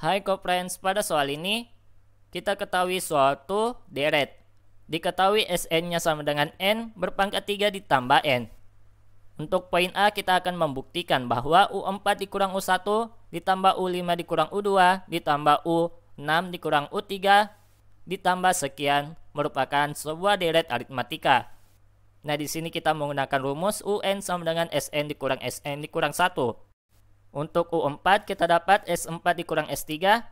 Hai friends. pada soal ini kita ketahui suatu deret. Diketahui SN-nya sama dengan N berpangkat 3 ditambah N. Untuk poin A kita akan membuktikan bahwa U4 dikurang U1 ditambah U5 dikurang U2 ditambah U6 dikurang U3 ditambah sekian merupakan sebuah deret aritmatika. Nah, di sini kita menggunakan rumus UN sama dengan SN dikurang SN dikurang 1. Untuk U4 kita dapat S4 dikurang S3.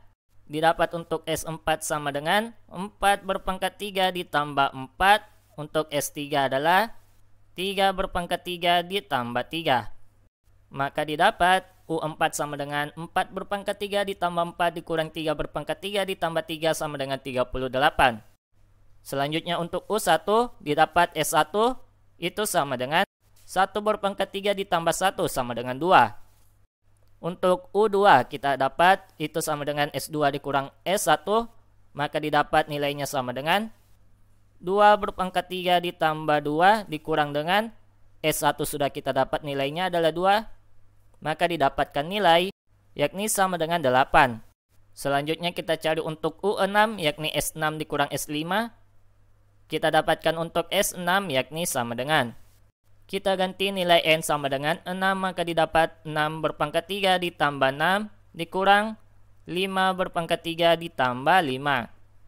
Didapat untuk S4 sama dengan 4 berpangkat 3 ditambah 4. Untuk S3 adalah 3 berpangkat 3 ditambah 3. Maka didapat U4 sama dengan 4 berpangkat 3 ditambah 4 dikurang 3 berpangkat 3 ditambah 3 sama dengan 38. Selanjutnya untuk U1 didapat S1 itu sama dengan 1 berpangkat 3 ditambah 1 sama dengan 2. Untuk U2 kita dapat itu sama dengan S2 dikurang S1 maka didapat nilainya sama dengan 2 berpangkat 3 ditambah 2 dikurang dengan S1 sudah kita dapat nilainya adalah 2 maka didapatkan nilai yakni sama dengan 8. Selanjutnya kita cari untuk U6 yakni S6 dikurang S5 kita dapatkan untuk S6 yakni sama dengan kita ganti nilai N sama dengan 6 maka didapat 6 berpangkat 3 ditambah 6 dikurang 5 berpangkat 3 ditambah 5.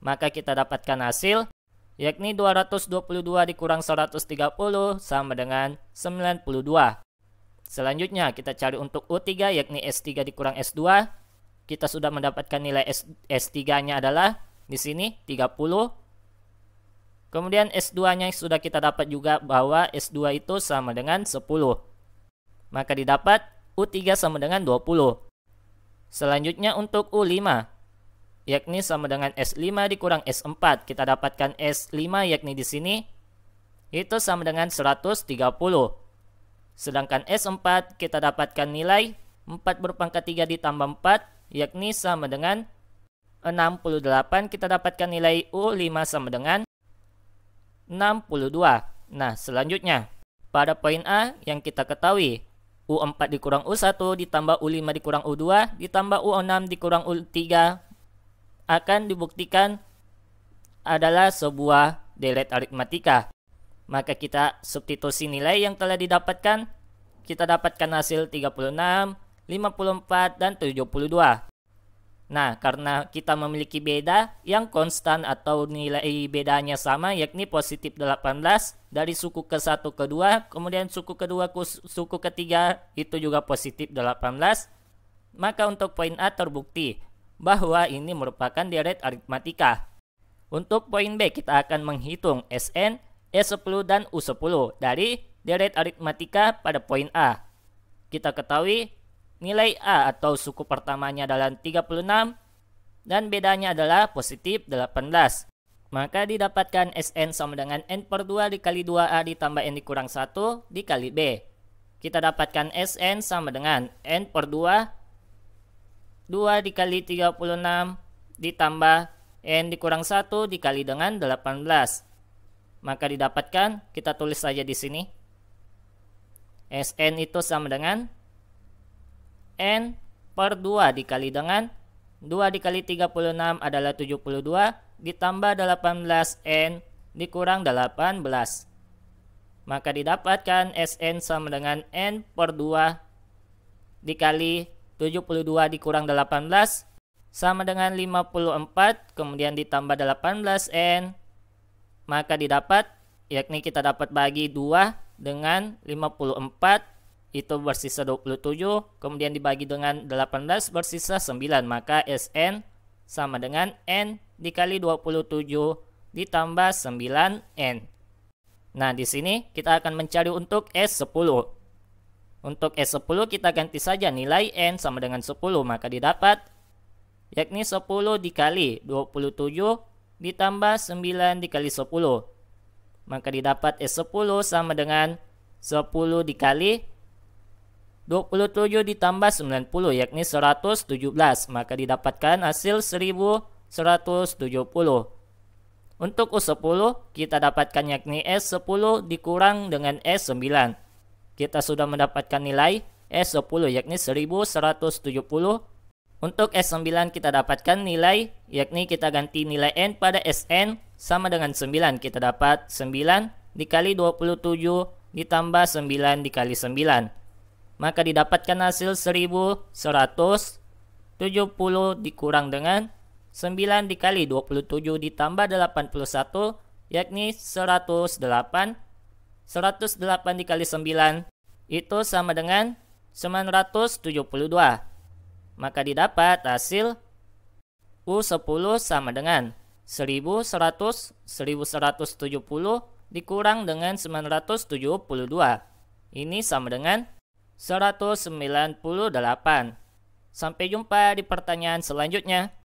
Maka kita dapatkan hasil yakni 222 dikurang 130 sama dengan 92. Selanjutnya kita cari untuk U3 yakni S3 dikurang S2. Kita sudah mendapatkan nilai S, S3-nya adalah di sini 30 Kemudian S2-nya sudah kita dapat juga bahwa S2 itu sama dengan 10. Maka didapat U3 sama dengan 20. Selanjutnya untuk U5, yakni sama dengan S5 dikurang S4. Kita dapatkan S5 yakni di sini, itu sama dengan 130. Sedangkan S4 kita dapatkan nilai 4 berpangkat 3 ditambah 4, yakni sama dengan 68. Kita dapatkan nilai U5 sama dengan 62. Nah, selanjutnya, pada poin A yang kita ketahui, U4 dikurang U1 ditambah U5 dikurang U2 ditambah U6 dikurang U3 akan dibuktikan adalah sebuah deret aritmatika. Maka kita substitusi nilai yang telah didapatkan, kita dapatkan hasil 36, 54, dan 72. Nah, karena kita memiliki beda yang konstan atau nilai bedanya sama yakni positif 18 dari suku ke-1 ke 2, kemudian suku ke-2 ke suku ke-3 itu juga positif 18. Maka untuk poin A terbukti bahwa ini merupakan deret aritmatika. Untuk poin B kita akan menghitung SN, s 10 e dan U10 dari deret aritmatika pada poin A. Kita ketahui nilai A atau suku pertamanya adalah 36 dan bedanya adalah positif 18. Maka didapatkan Sn sama dengan N per 2 dikali 2A ditambah N dikurang 1 dikali B. Kita dapatkan Sn sama dengan N per 2, 2 dikali 36 ditambah N dikurang 1 dikali dengan 18. Maka didapatkan, kita tulis saja di sini. Sn itu sama dengan N per 2 dikali dengan 2 dikali 36 adalah 72 ditambah 18N dikurang 18. Maka didapatkan SN sama dengan N per 2 dikali 72 dikurang 18 sama dengan 54 kemudian ditambah 18N maka didapat yakni kita dapat bagi 2 dengan 54 itu bersisa 27 kemudian dibagi dengan 18 bersisa 9 maka SN sama dengan N dikali 27 ditambah 9N nah di sini kita akan mencari untuk S10 untuk S10 kita ganti saja nilai N sama dengan 10 maka didapat yakni 10 dikali 27 ditambah 9 dikali 10 maka didapat S10 sama dengan 10 dikali 27 ditambah 90 yakni 117 maka didapatkan hasil 1170 untuk U10 kita dapatkan yakni e S10 dikurang dengan e S9 kita sudah mendapatkan nilai e S10 yakni 1170 untuk S9 kita dapatkan nilai yakni kita ganti nilai N pada SN sama dengan 9 kita dapat 9 dikali 27 ditambah 9 dikali 9 maka didapatkan hasil 1170 dikurang dengan 9 dikali 27 ditambah 81 yakni 108 108 dikali 9 itu sama dengan 972 maka didapat hasil U10 sama dengan 1100 1170 dikurang dengan 972 ini sama dengan 198. Sampai jumpa di pertanyaan selanjutnya.